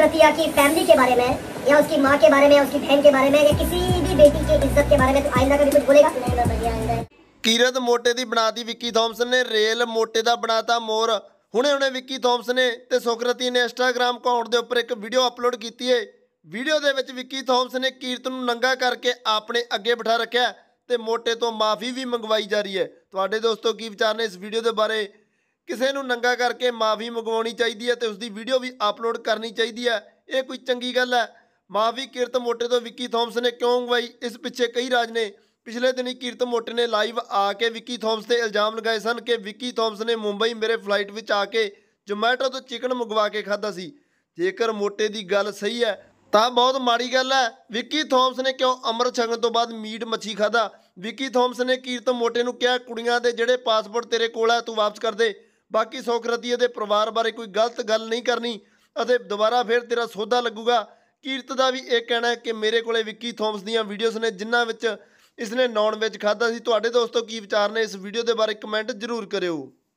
दुख रहती है कि फैमिली के बारे में या उसकी माँ के बारे में या उसकी बहन के बारे में या किसी भी बेटी की इज्जत के बारे में तो आइंदा कभी कुछ बोलेगा नहीं मैं बढ़िया आइंदा ਕੀਰਤ ਮੋਟੇ ਦੀ ਬਣਾਤੀ ਵਿੱਕੀ ਥੌਮਸਨ ਨੇ ਰੇਲ ਮੋਟੇ ਦਾ ਬਣਾਤਾ ਮੋਰ ਹੁਣੇ ਹੁਣੇ ਵਿੱਕੀ ਥੌਮਸਨ ਨੇ ਤੇ ਸੁਖਰਤੀ ਨੇ ਇੰਸਟਾਗ੍ਰam ਅਕਾਊਂਟ ਦੇ ਉੱਪਰ ਇੱਕ ਵੀਡੀਓ ਅਪਲੋਡ ਕੀਤੀ ਏ ਵੀਡੀਓ ਦੇ ਵਿੱਚ ਵਿੱਕੀ ਥੌਮਸਨ ਨੇ ਕੀਰਤ ਨੂੰ ਨੰਗਾ ਕਰਕੇ ਆਪਣੇ ਅੱਗੇ ਬਿਠਾ ਰੱਖਿਆ ਤੇ ਮੋਟੇ ਤੋਂ ਮਾਫੀ ਵੀ ਮੰਗਵਾਈ ਜਾ ਰਹੀ ਹੈ ਤੁਹਾਡੇ ਦੋਸਤੋ ਕੀ ਵਿਚਾਰ ਨੇ ਇਸ ਵੀਡੀਓ ਦੇ ਬਾਰੇ ਕਿਸੇ ਨੂੰ ਨੰਗਾ ਕਰਕੇ ਮਾਫੀ ਮੰਗਵਾਉਣੀ ਚਾਹੀਦੀ ਹੈ ਤੇ ਉਸ ਦੀ ਵੀਡੀਓ ਵੀ ਅਪਲੋਡ ਕਰਨੀ ਚਾਹੀਦੀ ਹੈ ਇਹ ਕੋਈ ਚੰਗੀ ਗੱਲ ਹੈ ਮਾਫੀ ਕਿਰਤ ਮੋਟੇ ਤੋਂ ਵਿੱਕੀ ਥੌਮਸ ਨੇ ਕਿਉਂ ਗਵਾਈ ਇਸ ਪਿੱਛੇ ਕਈ ਰਾਜ ਨੇ ਪਿਛਲੇ ਦਿਨੀ ਕਿਰਤ ਮੋਟੇ ਨੇ ਲਾਈਵ ਆ ਕੇ ਵਿੱਕੀ ਥੌਮਸ ਤੇ ਇਲਜ਼ਾਮ ਲਗਾਏ ਸਨ ਕਿ ਵਿੱਕੀ ਥੌਮਸ ਨੇ ਮੁੰਬਈ ਮੇਰੇ ਫਲਾਈਟ ਵਿੱਚ ਆ ਕੇ ਜੋਮੈਟੋ ਤੋਂ ਚਿਕਨ ਮੰਗਵਾ ਕੇ ਖਾਦਾ ਸੀ ਜੇਕਰ ਮੋਟੇ ਦੀ ਗੱਲ ਸਹੀ ਹੈ ਤਾਂ ਬਹੁਤ ਮਾੜੀ ਗੱਲ ਹੈ ਵਿੱਕੀ ਥੌਮਸ ਨੇ ਕਿਉਂ ਅਮਰ ਛਕਣ ਤੋਂ ਬਾਅਦ ਮੀਟ ਮੱਛੀ ਖਾਦਾ ਵਿੱਕੀ ਥੌਮਸ ਨੇ ਕਿਰਤ ਮੋਟੇ ਨੂੰ ਕਿਹਾ ਕੁੜੀਆਂ ਦੇ ਜਿਹੜੇ ਪਾਸਪੋਰਟ ਤੇਰੇ ਕੋਲ ਹੈ ਤੂੰ ਵਾਪਸ ਕਰ ਦੇ ਬਾਕੀ ਸੋਕਰਤੀਏ ਦੇ ਪਰਿਵਾਰ ਬਾਰੇ ਕੋਈ ਗਲਤ ਗੱਲ ਨਹੀਂ ਕਰਨੀ ਅਤੇ ਦੁਬਾਰਾ ਫਿਰ ਤੇਰਾ ਸੋਧਾ ਲੱਗੂਗਾ ਕੀਰਤ ਦਾ ਵੀ ਇਹ ਕਹਿਣਾ ਹੈ ਕਿ ਮੇਰੇ ਕੋਲੇ ਵਿੱਕੀ ਥੋਮਸ ਦੀਆਂ ਵੀਡੀਓਜ਼ ਨੇ ਜਿਨ੍ਹਾਂ ਵਿੱਚ ਇਸਨੇ ਨੌਨ ਵਿੱਚ ਖਾਦਾ ਸੀ ਤੁਹਾਡੇ ਦੋਸਤੋ ਕੀ ਵਿਚਾਰ ਨੇ ਇਸ ਵੀਡੀਓ ਦੇ ਬਾਰੇ ਕਮੈਂਟ ਜ਼ਰੂਰ ਕਰਿਓ